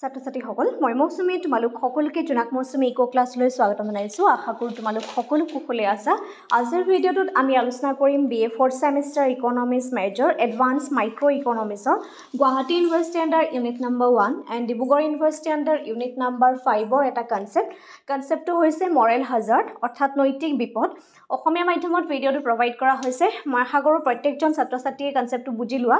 ছাত্ৰ ছাত্ৰীসকল মই মৌচুমী তোমালোক সকলোকে জোনাক মৌচুমী ইক' ক্লাছলৈ স্বাগতম জনাইছোঁ আশা কৰোঁ তোমালোক সকলো কুশলে আছা আজিৰ ভিডিঅ'টোত আমি আলোচনা কৰিম B A fourth semester economics major advance micro' ইকনমিক্সৰ Guwahati university under unit number one and Dibrugarh university under unit number ফাইভৰ এটা কনচেপ্ট কনচেপ্টটো হৈছে মৰেল হাজাৰ্ড অৰ্থাৎ নৈতিক বিপদ অসমীয়া মাধ্যমত ভিডিঅ'টো প্ৰভাইড কৰা হৈছে মই আশা কৰোঁ প্ৰত্যেকজন ছাত্ৰ ছাত্ৰীয়ে কনচেপ্টটো বুজি লোৱা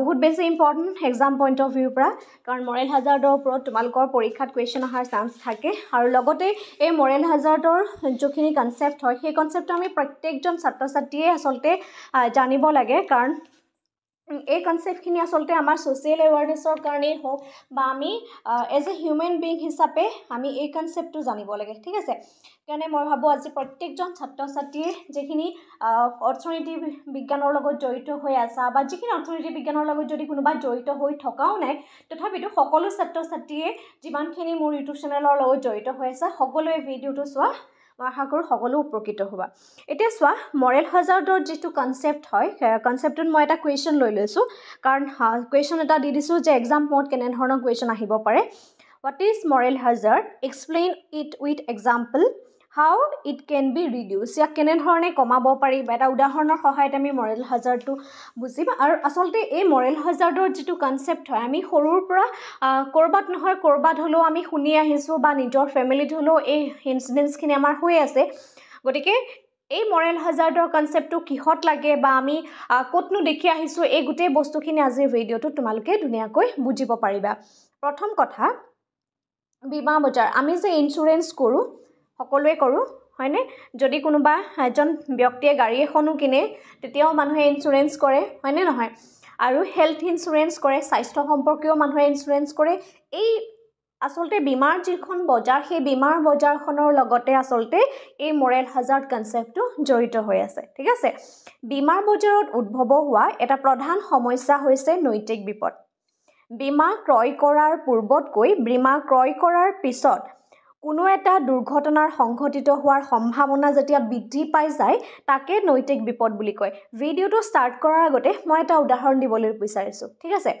বহুত বেছি ইম্পৰ্টেণ্ট এক্সাম পইণ্ট অফ ভিউৰ পৰা কাৰণ মৰেল হাজাৰ্ড হাজাৰ্টৰ ওপৰত তোমালোকৰ পৰীক্ষাত কুৱেশ্যন অহাৰ চান্স থাকে আৰু লগতে এই মৰেল হাজাৰ্ডৰ যিখিনি কনচেপ্ট হয় সেই কনচেপ্টটো আমি প্ৰত্যেকজন ছাত্ৰ ছাত্ৰীয়ে আচলতে জানিব লাগে কাৰণ এই কনচেপ্টখিনি আচলতে আমাৰ ছ'চিয়েল এৱাৰনেছৰ কাৰণেই হওক বা আমি এজ এ হিউমেন বিং হিচাপে আমি এই কনচেপ্টটো জানিব লাগে ঠিক আছে সেইকাৰণে মই ভাবোঁ আজি প্ৰত্যেকজন ছাত্ৰ ছাত্ৰীয়ে যিখিনি অৰ্থনীতি বিজ্ঞানৰ লগত জড়িত হৈ আছা বা যিখিনি অৰ্থনীতি বিজ্ঞানৰ লগত যদি কোনোবা জড়িত হৈ থকাও নাই তথাপিতো সকলো ছাত্ৰ ছাত্ৰীয়ে যিমানখিনি মোৰ ইউটিউব চেনেলৰ লগত জড়িত হৈ আছে সকলোৱে ভিডিঅ'টো চোৱা মই আশা কৰোঁ সকলো উপকৃত হোৱা এতিয়া চোৱা মৰেল হজাৰ্ডৰ যিটো কনচেপ্ট হয় কনচেপ্টটোত মই এটা কুৱেশ্যন লৈ লৈছোঁ কাৰণ কুৱেশ্যন এটা দি দিছোঁ যে এক্সাম মোড কেনেধৰণৰ কুৱেশ্যন আহিব পাৰে what is moral hazard explain it with example how it can be reduce ইয়াক কেনেধৰণে কমাব পাৰি বা এটা উদাহৰণৰ সহায়ত আমি মৰেল হাজাৰটো বুজিম আৰু আচলতে এই মৰেল হাজাৰৰ যিটো কনচেপ্ট হয় আমি সৰুৰ পৰা ক'ৰবাত নহয় ক'ৰবাত হ'লেও আমি শুনি আহিছোঁ বা নিজৰ ফেমিলিত হ'লেও এই ইঞ্চিডেণ্টছখিনি আমাৰ হৈ আছে গতিকে এই মৰেল হাজাৰৰ কনচেপ্টটো কিহত লাগে বা আমি ক'তনো দেখি আহিছোঁ এই গোটেই বস্তুখিনি আজিৰ ভিডিঅ'টো তোমালোকে ধুনীয়াকৈ বুজিব পাৰিবা প্ৰথম কথা বীমা বজাৰ আমি যে ইঞ্চুৰেঞ্চ কৰোঁ সকলোৱে কৰোঁ হয়নে যদি কোনোবা এজন ব্যক্তিয়ে গাড়ী এখনো কিনে তেতিয়াও মানুহে ইঞ্চুৰেঞ্চ কৰে হয়নে নহয় আৰু হেল্থ ইঞ্চুৰেঞ্চ কৰে স্বাস্থ্য সম্পৰ্কীয় মানুহে ইঞ্চুৰেঞ্চ কৰে এই আচলতে বীমাৰ যিখন বজাৰ সেই বীমাৰ বজাৰখনৰ লগতে আচলতে এই মৰেল হাজাৰ কনচেপ্টটো জড়িত হৈ আছে ঠিক আছে বীমাৰ বজাৰত উদ্ভৱ হোৱা এটা প্ৰধান সমস্যা হৈছে নৈতিক বিপদ বীমা ক্ৰয় কৰাৰ পূৰ্বতকৈ বীমা ক্ৰয় কৰাৰ পিছত কোনো এটা দুৰ্ঘটনাৰ সংঘটিত হোৱাৰ সম্ভাৱনা যেতিয়া বৃদ্ধি পাই যায় তাকে নৈতিক বিপদ বুলি কয় ভিডিঅ'টো ষ্টাৰ্ট কৰাৰ আগতে মই এটা উদাহৰণ দিবলৈ বিচাৰিছোঁ ঠিক আছে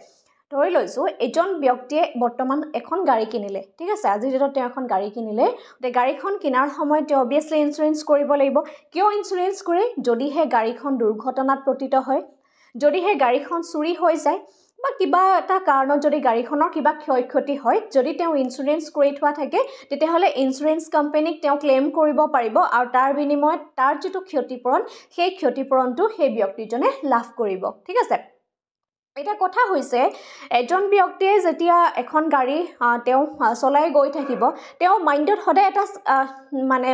ধৰি লৈছোঁ এজন ব্যক্তিয়ে বৰ্তমান এখন গাড়ী কিনিলে ঠিক আছে আজিৰ ডেটত তেওঁ এখন গাড়ী কিনিলে গতিকে গাড়ীখন কিনাৰ সময়ত তেওঁ অভিয়াছলি ইঞ্চুৰেঞ্চ কৰিব লাগিব কিয় ইঞ্চুৰেঞ্চ কৰে যদিহে গাড়ীখন দুৰ্ঘটনাত পতিত হয় যদিহে গাড়ীখন চুৰি হৈ যায় বা কিবা এটা কাৰণত যদি গাড়ীখনৰ কিবা ক্ষয় ক্ষতি হয় যদি তেওঁ ইঞ্চুৰেঞ্চ কৰি থোৱা থাকে তেতিয়াহ'লে ইঞ্চুৰেঞ্চ কোম্পানীক তেওঁ ক্লেইম কৰিব পাৰিব আৰু তাৰ বিনিময়ত তাৰ যিটো ক্ষতিপূৰণ সেই ক্ষতিপূৰণটো সেই ব্যক্তিজনে লাভ কৰিব ঠিক আছে এতিয়া কথা হৈছে এজন ব্যক্তিয়ে যেতিয়া এখন গাড়ী তেওঁ চলাই গৈ থাকিব তেওঁ মাইণ্ডত সদায় এটা মানে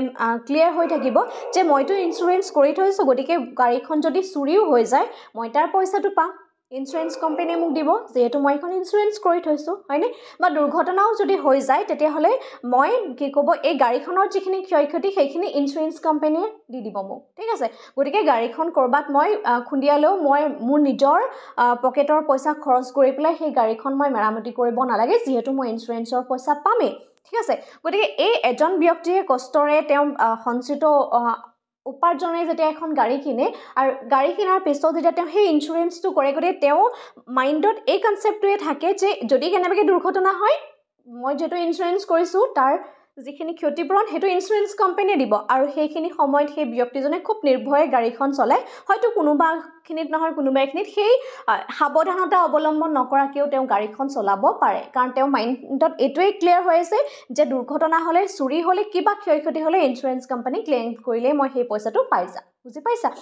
ক্লিয়াৰ হৈ থাকিব যে মইতো ইঞ্চুৰেঞ্চ কৰি থৈছোঁ গতিকে গাড়ীখন যদি চুৰিও হৈ যায় মই তাৰ পইচাটো পাম ইঞ্চুৰেঞ্চ কোম্পানীয়ে মোক দিব যিহেতু মই এইখন ইঞ্চুৰেঞ্চ কৰি থৈছোঁ হয়নে বা দুৰ্ঘটনাও যদি হৈ যায় তেতিয়াহ'লে মই কি ক'ব এই গাড়ীখনৰ যিখিনি ক্ষয় ক্ষতি সেইখিনি ইঞ্চুৰেঞ্চ কোম্পানীয়ে দি দিব মোক ঠিক আছে গতিকে গাড়ীখন ক'ৰবাত মই খুন্দিয়ালেও মই মোৰ নিজৰ পকেটৰ পইচা খৰচ কৰি পেলাই সেই গাড়ীখন মই মেৰামতি কৰিব নালাগে যিহেতু মই ইঞ্চুৰেঞ্চৰ পইচা পামেই ঠিক আছে গতিকে এই এজন ব্যক্তিয়ে কষ্টৰে তেওঁ সঞ্চিত উপাৰ্জনে যেতিয়া এখন গাড়ী কিনে আৰু গাড়ী কিনাৰ পিছত যেতিয়া তেওঁ সেই ইঞ্চুৰেঞ্চটো কৰে গতিকে তেওঁ মাইণ্ডত এই কনচেপ্টটোৱে থাকে যে যদি কেনেবাকৈ দুৰ্ঘটনা হয় মই যিহেতু ইঞ্চুৰেঞ্চ কৰিছোঁ তাৰ যিখিনি ক্ষতিপূৰণ সেইটো ইঞ্চুৰেঞ্চ কোম্পানীয়ে দিব আৰু সেইখিনি সময়ত সেই ব্যক্তিজনে খুব নিৰ্ভয়ে গাড়ীখন চলায় হয়তো কোনোবাখিনিত নহয় কোনোবা এখিনিত সেই সাৱধানতা অৱলম্বন নকৰাকৈও তেওঁ গাড়ীখন চলাব পাৰে কাৰণ তেওঁ মাইণ্ডত এইটোৱেই ক্লিয়াৰ হৈ আছে যে দুৰ্ঘটনা হ'লে চুৰি হ'লে কিবা ক্ষয় ক্ষতি হ'লে ইঞ্চুৰেঞ্চ কোম্পানী ক্লেইম কৰিলেই মই সেই পইচাটো পাই যাম বুজি পাইছা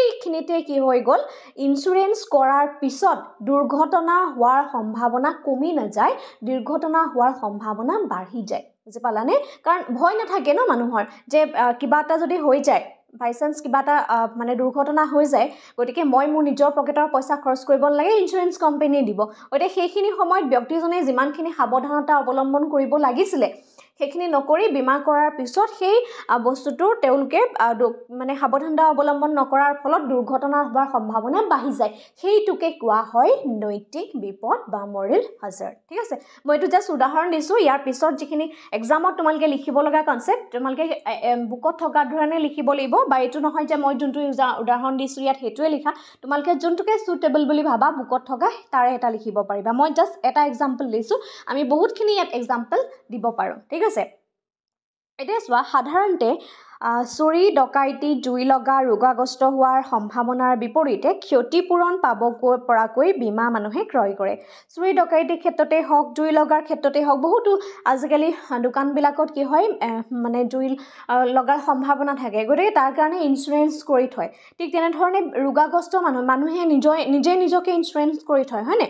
এইখিনিতে কি হৈ গ'ল ইঞ্চুৰেঞ্চ কৰাৰ পিছত দুৰ্ঘটনা হোৱাৰ সম্ভাৱনা কমি নাযায় দুৰ্ঘটনা হোৱাৰ সম্ভাৱনা বাঢ়ি যায় বুজি পালানে কাৰণ ভয় নাথাকে ন মানুহৰ যে কিবা এটা যদি হৈ যায় বাই চান্স কিবা এটা মানে দুৰ্ঘটনা হৈ যায় গতিকে মই মোৰ নিজৰ পকেটৰ পইচা খৰচ কৰিব নালাগে ইঞ্চুৰেঞ্চ কোম্পেনীয়ে দিব গতিকে সেইখিনি সময়ত ব্যক্তিজনে যিমানখিনি সাৱধানতা অৱলম্বন কৰিব লাগিছিলে সেইখিনি নকৰি বীমা কৰাৰ পিছত সেই বস্তুটো তেওঁলোকে মানে সাৱধানতা অৱলম্বন নকৰাৰ ফলত দুৰ্ঘটনা হোৱাৰ সম্ভাৱনা বাঢ়ি যায় সেইটোকে কোৱা হয় নৈতিক বিপদ বা মৰিল হাজাৰ ঠিক আছে মই এইটো জাষ্ট উদাহৰণ দিছোঁ ইয়াৰ পিছত যিখিনি এক্সামত তোমালোকে লিখিব লগা কনচেপ্ট তোমালোকে বুকত থকা ধৰণে লিখিব লাগিব বা এইটো নহয় যে মই যোনটো উদাহৰণ দিছোঁ ইয়াত সেইটোৱে লিখা তোমালোকে যোনটোকে চুটেবল বুলি ভাবা বুকত থকা তাৰে এটা লিখিব পাৰিবা মই জাষ্ট এটা এক্সাম্পল দিছোঁ আমি বহুতখিনি ইয়াত এক্সাম্পল দিব পাৰোঁ ঠিক আছে এতিয়া চোৱা সাধাৰণতে চুৰি ডকাইতি জুই লগা ৰোগাগ্ৰস্ত হোৱাৰ সম্ভাৱনাৰ বিপৰীতে ক্ষতিপূৰণ পাব পৰাকৈ বীমা মানুহে ক্ৰয় কৰে চুৰি ডকাইতিৰ ক্ষেত্ৰতে হওক জুই লগাৰ ক্ষেত্ৰতে হওক বহুতো আজিকালি দোকানবিলাকত কি হয় মানে জুই লগাৰ সম্ভাৱনা থাকে গতিকে তাৰ কাৰণে ইঞ্চুৰেঞ্চ কৰি থয় ঠিক তেনেধৰণে ৰোগাগ্ৰস্ত মানুহ মানুহে নিজৰ নিজে নিজকে ইঞ্চুৰেঞ্চ কৰি থয় হয়নে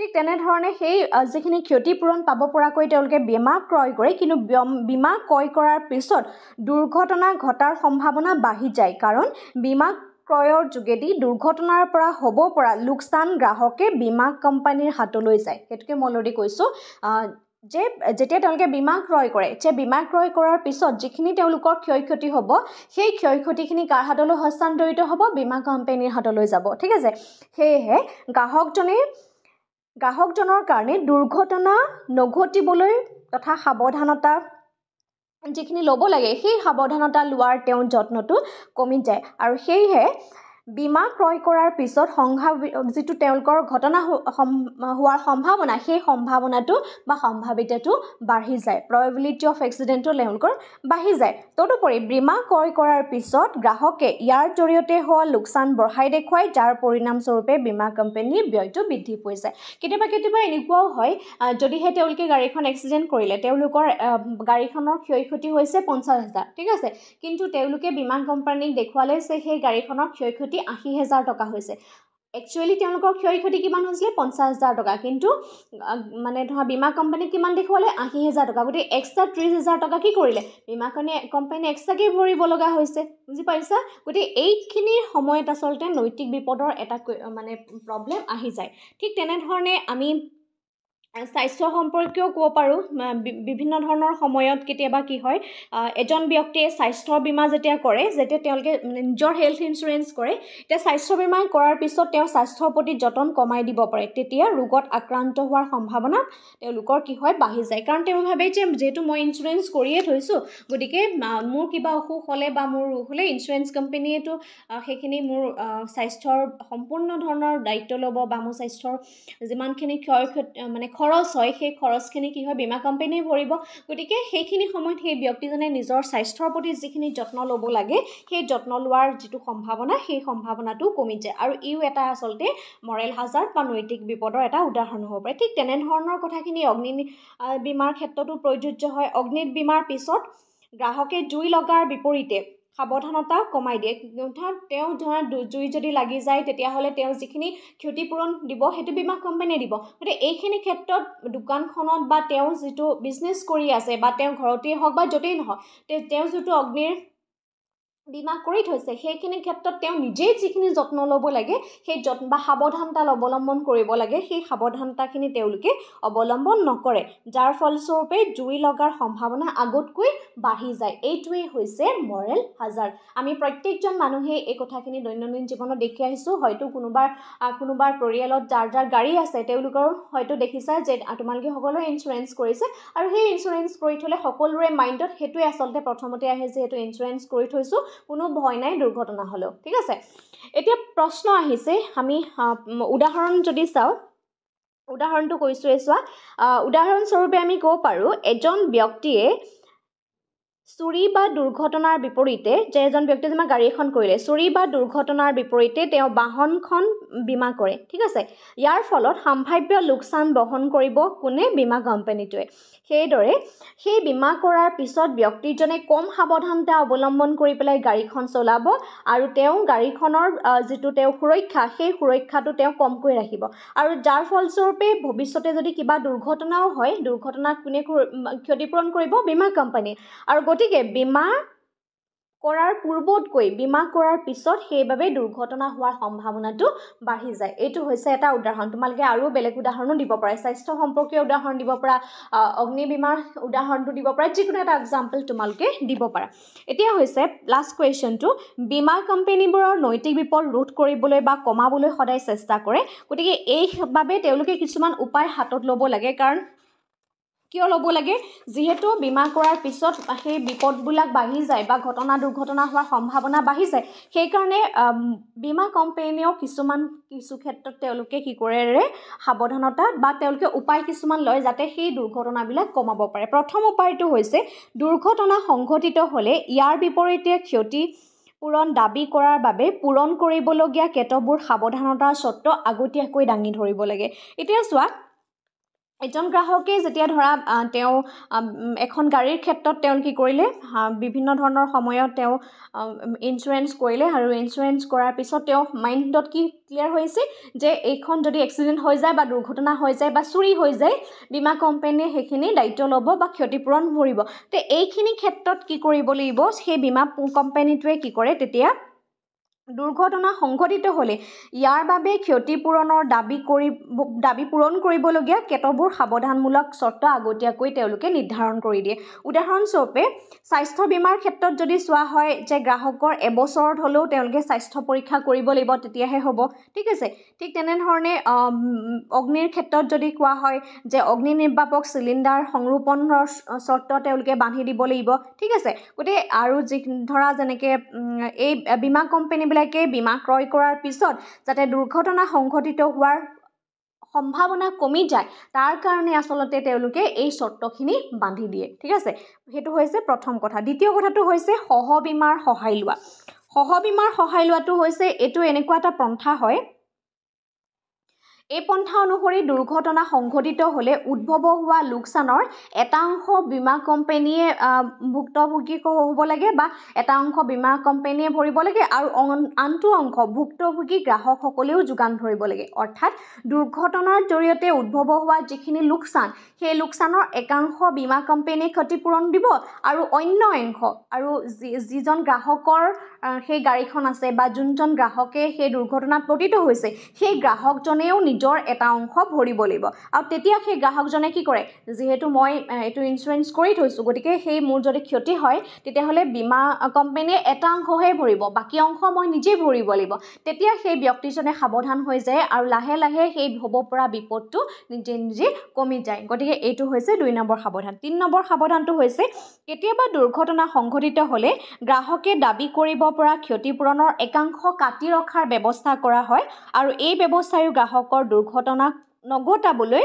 ঠিক তেনেধৰণে সেই যিখিনি ক্ষতিপূৰণ পাব পৰাকৈ তেওঁলোকে বীমা ক্ৰয় কৰে কিন্তু বীমা ক্ৰয় কৰাৰ পিছত দুৰ্ঘটনা ঘটাৰ সম্ভাৱনা বাঢ়ি যায় কাৰণ বীমা ক্ৰয়ৰ যোগেদি দুৰ্ঘটনাৰ পৰা হ'ব পৰা লোকচান গ্ৰাহকে বীমা কোম্পানীৰ হাতলৈ যায় সেইটোকে মই অলৰেডি কৈছোঁ যে যেতিয়া তেওঁলোকে বীমা ক্ৰয় কৰে যে বীমা ক্ৰয় কৰাৰ পিছত যিখিনি তেওঁলোকৰ ক্ষয় ক্ষতি হ'ব সেই ক্ষয় ক্ষতিখিনি কাৰ হাতলৈ হস্তান্তৰিত হ'ব বীমা কোম্পানীৰ হাতলৈ যাব ঠিক আছে সেয়েহে গ্ৰাহকজনে গ্ৰাহকজনৰ কাৰণে দুৰ্ঘটনা নঘটিবলৈ তথা সাৱধানতা যিখিনি ল'ব লাগে সেই সাৱধানতা লোৱাৰ তেওঁৰ যত্নটো কমি যায় আৰু সেয়েহে বীমা ক্ৰয় কৰাৰ পিছত সম্ভাৱ যিটো তেওঁলোকৰ ঘটনা হোৱাৰ সম্ভাৱনা সেই সম্ভাৱনাটো বা সম্ভাৱিতাটো বাঢ়ি যায় প্ৰবেবিলিটি অফ এক্সিডেণ্টটো তেওঁলোকৰ বাঢ়ি যায় তদুপৰি বীমা ক্ৰয় কৰাৰ পিছত গ্ৰাহকে ইয়াৰ জৰিয়তে হোৱা লোকচান বঢ়াই দেখুৱাই যাৰ পৰিণামস্বৰূপে বীমা কোম্পানীৰ ব্যয়টো বৃদ্ধি পোৱা যায় কেতিয়াবা কেতিয়াবা এনেকুৱাও হয় যদিহে তেওঁলোকে গাড়ীখন এক্সিডেণ্ট কৰিলে তেওঁলোকৰ গাড়ীখনৰ ক্ষয় ক্ষতি হৈছে পঞ্চাছ হাজাৰ ঠিক আছে কিন্তু তেওঁলোকে বীমা কোম্পানীক দেখুৱালে যে সেই গাড়ীখনৰ ক্ষয় ক্ষতি ক্ষতি আশী হেজাৰ টকা হৈছে একচুৱেলি তেওঁলোকৰ ক্ষয় ক্ষতি কিমান হৈছিলে পঞ্চাছ হাজাৰ টকা কিন্তু মানে ধৰা বীমা কোম্পানীক কিমান দেখুৱালে আশী হেজাৰ টকা গতিকে এক্সট্ৰা ত্ৰিছ হেজাৰ টকা কি কৰিলে বীমাখনে কোম্পানীয়ে এক্সট্ৰাকৈ ভৰিব লগা হৈছে বুজি পাইছা গতিকে এইখিনিৰ সময়ত আচলতে নৈতিক বিপদৰ এটা মানে প্ৰব্লেম আহি যায় ঠিক তেনেধৰণে আমি স্বাস্থ্য সম্পৰ্কেও ক'ব পাৰোঁ বিভিন্ন ধৰণৰ সময়ত কেতিয়াবা কি হয় এজন ব্যক্তিয়ে স্বাস্থ্য বীমা যেতিয়া কৰে যেতিয়া তেওঁলোকে নিজৰ হেল্থ ইঞ্চুৰেঞ্চ কৰে তেতিয়া স্বাস্থ্য বীমা কৰাৰ পিছত তেওঁ স্বাস্থ্যৰ প্ৰতি যতন কমাই দিব পাৰে তেতিয়া ৰোগত আক্ৰান্ত হোৱাৰ সম্ভাৱনা তেওঁলোকৰ কি হয় বাঢ়ি যায় কাৰণ তেওঁ ভাবে যে যিহেতু মই ইঞ্চুৰেঞ্চ কৰিয়ে থৈছোঁ গতিকে মোৰ কিবা অসুখ হ'লে বা মোৰ ৰোগ হ'লে ইঞ্চুৰেঞ্চ কোম্পেনীয়েতো সেইখিনি মোৰ স্বাস্থ্যৰ সম্পূৰ্ণ ধৰণৰ দায়িত্ব ল'ব বা মোৰ স্বাস্থ্যৰ যিমানখিনি ক্ষয় ক্ষতি মানে খৰচ হয় সেই খৰচখিনি কি হয় বীমা কোম্পানীয়ে ভৰিব গতিকে সেইখিনি সময়ত সেই ব্যক্তিজনে নিজৰ স্বাস্থ্যৰ প্ৰতি যিখিনি যত্ন ল'ব লাগে সেই যত্ন লোৱাৰ যিটো সম্ভাৱনা সেই সম্ভাৱনাটো কমি যায় আৰু ইও এটা আচলতে মৰেল হাজাৰ বা নৈতিক বিপদৰ এটা উদাহৰণ হ'ব পাৰে ঠিক তেনেধৰণৰ কথাখিনি অগ্নি বীমাৰ ক্ষেত্ৰতো প্ৰযোজ্য হয় অগ্নি বীমাৰ পিছত গ্ৰাহকে জুই লগাৰ বিপৰীতে সাৱধানতা কমাই দিয়ে ধৰক তেওঁ ধৰা জুই যদি লাগি যায় তেতিয়াহ'লে তেওঁ যিখিনি ক্ষতিপূৰণ দিব সেইটো বীমা কোম্পানীয়ে দিব গতিকে এইখিনি ক্ষেত্ৰত দোকানখনত বা তেওঁ যিটো বিজনেছ কৰি আছে বা তেওঁ ঘৰতেই হওক বা য'তেই নহওক তেওঁ যিটো অগ্নিৰ বীমা কৰি থৈছে সেইখিনি ক্ষেত্ৰত তেওঁ নিজেই যিখিনি যত্ন ল'ব লাগে সেই যত্ন বা সাৱধানতা অৱলম্বন কৰিব লাগে সেই সাৱধানতাখিনি তেওঁলোকে অৱলম্বন নকৰে যাৰ ফলস্বৰূপে জুই লগাৰ সম্ভাৱনা আগতকৈ বাঢ়ি যায় এইটোৱেই হৈছে মৰেল হাজাৰ আমি প্ৰত্যেকজন মানুহেই এই কথাখিনি দৈনন্দিন জীৱনত দেখি আহিছোঁ হয়তো কোনোবা কোনোবাৰ পৰিয়ালত যাৰ যাৰ গাড়ী আছে তেওঁলোকৰ হয়তো দেখিছা যে তোমালোকে সকলোৱে ইঞ্চুৰেঞ্চ কৰিছে আৰু সেই ইঞ্চুৰেঞ্চ কৰি থ'লে সকলোৰে মাইণ্ডত সেইটোৱে আচলতে প্ৰথমতে আহে যিহেতু ইঞ্চুৰেঞ্চ কৰি থৈছোঁ কোনো ভয় নাই দুৰ্ঘটনা হ'লেও ঠিক আছে এতিয়া প্ৰশ্ন আহিছে আমি উদাহৰণ যদি চাওঁ উদাহৰণটো কৈছোঁৱে চোৱা উদাহৰণস্বৰূপে আমি ক'ব পাৰোঁ এজন ব্যক্তিয়ে চুৰি বা দুৰ্ঘটনাৰ বিপৰীতে যে এজন ব্যক্তি যেনিবা গাড়ী এখন কৰিলে চুৰি বা দুৰ্ঘটনাৰ বিপৰীতে তেওঁ বাহনখন বীমা কৰে ঠিক আছে ইয়াৰ ফলত সাম্ভাৱ্য লোকচান বহন কৰিব কোনে বীমা কোম্পানীটোৱে সেইদৰে সেই বীমা কৰাৰ পিছত ব্যক্তিজনে কম সাৱধানতা অৱলম্বন কৰি পেলাই গাড়ীখন চলাব আৰু তেওঁ গাড়ীখনৰ যিটো তেওঁ সুৰক্ষা সেই সুৰক্ষাটো তেওঁ কমকৈ ৰাখিব আৰু যাৰ ফলস্বৰূপে ভৱিষ্যতে যদি কিবা দুৰ্ঘটনাও হয় দুৰ্ঘটনাক কোনে ক্ষতিপূৰণ কৰিব বীমা কোম্পানীয়ে আৰু গতিকে বীমা কৰাৰ পূৰ্বতকৈ বীমা কৰাৰ পিছত সেইবাবে দুৰ্ঘটনা হোৱাৰ সম্ভাৱনাটো বাঢ়ি যায় এইটো হৈছে এটা উদাহৰণ তোমালোকে আৰু বেলেগ উদাহৰণো দিব পাৰা স্বাস্থ্য সম্পৰ্কীয় উদাহৰণ দিব পৰা অগ্নি বীমাৰ উদাহৰণটো দিব পৰা যিকোনো এটা এক্সাম্পল তোমালোকে দিব পাৰা এতিয়া হৈছে লাষ্ট কুৱেশ্যনটো বীমা কোম্পেনীবোৰৰ নৈতিক বিপদ ৰোধ কৰিবলৈ বা কমাবলৈ সদায় চেষ্টা কৰে গতিকে এইবাবে তেওঁলোকে কিছুমান উপায় হাতত ল'ব লাগে কাৰণ কিয় ল'ব লাগে যিহেতু বীমা কৰাৰ পিছত সেই বিপদবিলাক বাঢ়ি যায় বা ঘটনা দুৰ্ঘটনা হোৱাৰ সম্ভাৱনা বাঢ়ি যায় সেইকাৰণে বীমা কোম্পেনীয়েও কিছুমান কিছু ক্ষেত্ৰত তেওঁলোকে কি কৰে সাৱধানতা বা তেওঁলোকে উপায় কিছুমান লয় যাতে সেই দুৰ্ঘটনাবিলাক কমাব পাৰে প্ৰথম উপায়টো হৈছে দুৰ্ঘটনা সংঘটিত হ'লে ইয়াৰ বিপৰীতে ক্ষতি পূৰণ দাবী কৰাৰ বাবে পূৰণ কৰিবলগীয়া কেতবোৰ সাৱধানতাৰ স্বত্ব আগতীয়াকৈ দাঙি ধৰিব লাগে এতিয়া চোৱা এজন গ্ৰাহকে যেতিয়া ধৰা তেওঁ এখন গাড়ীৰ ক্ষেত্ৰত তেওঁ কি কৰিলে বিভিন্ন ধৰণৰ সময়ত তেওঁ ইঞ্চুৰেঞ্চ কৰিলে আৰু ইঞ্চুৰেঞ্চ কৰাৰ পিছত তেওঁ মাইণ্ডত কি ক্লিয়াৰ হৈছে যে এইখন যদি এক্সিডেণ্ট হৈ যায় বা দুৰ্ঘটনা হৈ যায় বা চুৰি হৈ যায় বীমা কোম্পানীয়ে সেইখিনি দায়িত্ব ল'ব বা ক্ষতিপূৰণ ভৰিব তে এইখিনি ক্ষেত্ৰত কি কৰিব লাগিব সেই বীমা কোম্পানীটোৱে কি কৰে তেতিয়া দুৰ্ঘটনা সংঘটিত হ'লে ইয়াৰ বাবে ক্ষতিপূৰণৰ দাবী কৰি দাবী পূৰণ কৰিবলগীয়া কেতবোৰ সাৱধানমূলক চৰ্ত আগতীয়াকৈ তেওঁলোকে নিৰ্ধাৰণ কৰি দিয়ে উদাহৰণস্বৰূপে স্বাস্থ্য বীমাৰ ক্ষেত্ৰত যদি চোৱা হয় যে গ্ৰাহকৰ এবছৰত হ'লেও তেওঁলোকে স্বাস্থ্য পৰীক্ষা কৰিব লাগিব তেতিয়াহে হ'ব ঠিক আছে ঠিক তেনেধৰণে অগ্নিৰ ক্ষেত্ৰত যদি কোৱা হয় যে অগ্নি নিৰ্বাপক চিলিণ্ডাৰ সংৰোপণৰ চৰ্ত তেওঁলোকে বান্ধি দিব লাগিব ঠিক আছে গতিকে আৰু যি ধৰা যেনেকৈ এই বীমা কোম্পানীবিলাক লোকবিলাকে বীমা ক্ৰয় কৰাৰ পিছত যাতে দুৰ্ঘটনা সংঘটিত হোৱাৰ সম্ভাৱনা কমি যায় তাৰ কাৰণে আচলতে তেওঁলোকে এই চৰ্তখিনি বান্ধি দিয়ে ঠিক আছে সেইটো হৈছে প্ৰথম কথা দ্বিতীয় কথাটো হৈছে সহ বীমাৰ সহায় লোৱা সহ বীমাৰ সহায় লোৱাটো হৈছে এইটো এনেকুৱা এটা পন্থা হয় এই পন্থা অনুসৰি দুৰ্ঘটনা সংঘটিত হ'লে উদ্ভৱ হোৱা লোকচানৰ এটা অংশ বীমা কোম্পানীয়ে ভুক্তভোগী হ'ব লাগে বা এটা অংশ বীমা কোম্পানীয়ে ভৰিব লাগে আৰু আনটো অংশ ভুক্তভোগী গ্ৰাহকসকলেও যোগান ধৰিব লাগে অৰ্থাৎ দুৰ্ঘটনাৰ জৰিয়তে উদ্ভৱ হোৱা যিখিনি লোকচান সেই লোকচানৰ একাংশ বীমা কোম্পানীয়ে ক্ষতিপূৰণ দিব আৰু অন্য অংশ আৰু যি যিজন গ্ৰাহকৰ সেই গাড়ীখন আছে বা যোনজন গ্ৰাহকে সেই দুৰ্ঘটনাত পতিত হৈছে সেই গ্ৰাহকজনেও নি নিজৰ এটা অংশ ভৰিব লাগিব আৰু তেতিয়া সেই গ্ৰাহকজনে কি কৰে যিহেতু মই এইটো ইঞ্চুৰেঞ্চ কৰি থৈছোঁ গতিকে সেই মোৰ যদি ক্ষতি হয় তেতিয়াহ'লে বীমা কোম্পেনীয়ে এটা অংশহে ভৰিব বাকী অংশ মই নিজেই ভৰিব লাগিব তেতিয়া সেই ব্যক্তিজনে সাৱধান হৈ যায় আৰু লাহে লাহে সেই হ'ব পৰা বিপদটো নিজে নিজে কমি যায় গতিকে এইটো হৈছে দুই নম্বৰ সাৱধান তিনি নম্বৰ সাৱধানটো হৈছে কেতিয়াবা দুৰ্ঘটনা সংঘটিত হ'লে গ্ৰাহকে দাবী কৰিব পৰা ক্ষতিপূৰণৰ একাংশ কাটি ৰখাৰ ব্যৱস্থা কৰা হয় আৰু এই ব্যৱস্থায়ো গ্ৰাহকৰ দুৰ্ঘটনা নঘটাবলৈ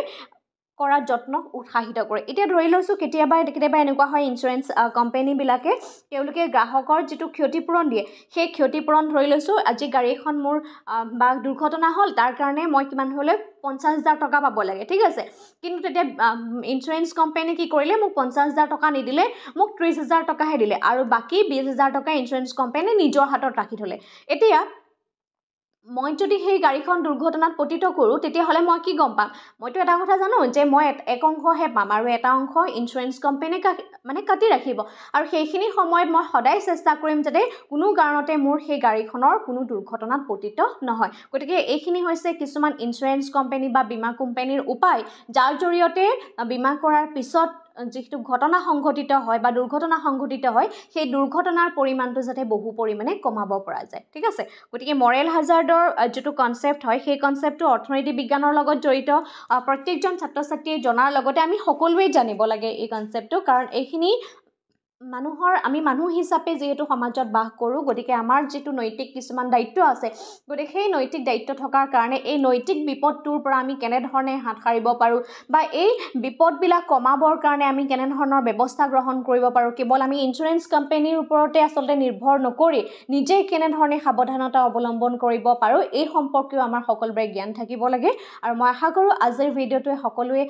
কৰা যত্নক উৎসাহিত কৰে এতিয়া ধৰি লৈছোঁ কেতিয়াবা কেতিয়াবা এনেকুৱা হয় ইঞ্চুৰেঞ্চ কোম্পেনীবিলাকে তেওঁলোকে গ্ৰাহকৰ যিটো ক্ষতিপূৰণ দিয়ে সেই ক্ষতিপূৰণ ধৰি লৈছোঁ আজি গাড়ী এখন মোৰ বা দুৰ্ঘটনা হ'ল তাৰ কাৰণে মই কিমান হ'লে পঞ্চাছ হাজাৰ টকা পাব লাগে ঠিক আছে কিন্তু তেতিয়া ইঞ্চুৰেঞ্চ কোম্পানীয়ে কি কৰিলে মোক পঞ্চাছ হাজাৰ টকা নিদিলে মোক ত্ৰিছ হাজাৰ টকাহে দিলে আৰু বাকী বিছ হাজাৰ টকা ইঞ্চুৰেঞ্চ কোম্পেনী নিজৰ হাতত ৰাখি থ'লে এতিয়া মই যদি সেই গাড়ীখন দুৰ্ঘটনাত পতিত কৰোঁ তেতিয়াহ'লে মই কি গম পাম মইতো এটা কথা জানো যে মই এক অংশহে পাম আৰু এটা অংশ ইঞ্চুৰেঞ্চ কোম্পানীয়ে মানে কাটি ৰাখিব আৰু সেইখিনি সময়ত মই সদায় চেষ্টা কৰিম যাতে কোনো কাৰণতে মোৰ সেই গাড়ীখনৰ কোনো দুৰ্ঘটনাত পতিত নহয় গতিকে এইখিনি হৈছে কিছুমান ইঞ্চুৰেঞ্চ কোম্পানী বা বীমা কোম্পানীৰ উপায় যাৰ জৰিয়তে বীমা কৰাৰ পিছত যিটো ঘটনা সংঘটিত হয় বা দুৰ্ঘটনা সংঘটিত হয় সেই দুৰ্ঘটনাৰ পৰিমাণটো যাতে বহু পৰিমাণে কমাব পৰা যায় ঠিক আছে গতিকে মৰেল হাজাৰ্ডৰ যিটো কনচেপ্ট হয় সেই কনচেপ্টটো অৰ্থনীতি বিজ্ঞানৰ লগত জড়িত প্ৰত্যেকজন ছাত্ৰ ছাত্ৰীয়ে জনাৰ লগতে আমি সকলোৱে জানিব লাগে এই কনচেপ্টটো কাৰণ এইখিনি মানুহৰ আমি মানুহ হিচাপে যিহেতু সমাজত বাস কৰোঁ গতিকে আমাৰ যিটো নৈতিক কিছুমান দায়িত্ব আছে গতিকে সেই নৈতিক দায়িত্ব থকাৰ কাৰণে এই নৈতিক বিপদটোৰ পৰা আমি কেনেধৰণে হাত সাৰিব পাৰোঁ বা এই বিপদবিলাক কমাবৰ কাৰণে আমি কেনেধৰণৰ ব্যৱস্থা গ্ৰহণ কৰিব পাৰোঁ কেৱল আমি ইঞ্চুৰেঞ্চ কোম্পানীৰ ওপৰতে আচলতে নিৰ্ভৰ নকৰি নিজেই কেনেধৰণে সাৱধানতা অৱলম্বন কৰিব পাৰোঁ এই সম্পৰ্কেও আমাৰ সকলোৰে জ্ঞান থাকিব লাগে আৰু মই আশা কৰোঁ আজিৰ ভিডিঅ'টোৱে সকলোৱে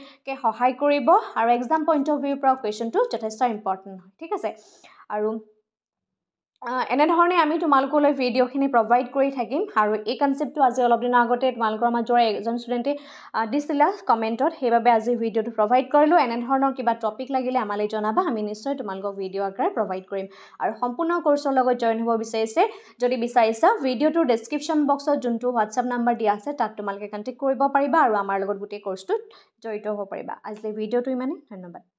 সহায় কৰিব আৰু এক্সাম পইণ্ট অফ ভিউৰ পৰা কুৱেশ্যনটো যথেষ্ট ইম্পৰ্টেণ্ট হয় ঠিক আছে আছে আৰু এনেধৰণে আমি তোমালোকলৈ ভিডিঅ'খিনি প্ৰভাইড কৰি থাকিম আৰু এই কনচেপ্টটো আজি অলপ দিনৰ আগতে তোমালোকৰ মাজৰ এজন ষ্টুডেণ্টে দিছিলা কমেণ্টত সেইবাবে আজি ভিডিঅ'টো প্ৰভাইড কৰিলোঁ এনেধৰণৰ কিবা টপিক লাগিলে আমালৈ জনাবা আমি নিশ্চয় তোমালোকক ভিডিঅ' আকাৰে প্ৰভাইড কৰিম আৰু সম্পূৰ্ণ কোৰ্চৰ লগত জইন হ'ব বিচাৰিছে যদি বিচাৰিছা ভিডিঅ'টোৰ ডেছক্ৰিপশ্যন বক্সত যোনটো হোৱাটছআপ নাম্বাৰ দিয়া আছে তাত তোমালোকে কণ্টেক্ট কৰিব পাৰিবা আৰু আমাৰ লগত গোটেই কৰ্চটোত জড়িত হ'ব পাৰিবা আজিলৈ ভিডিঅ'টো ইমানেই ধন্যবাদ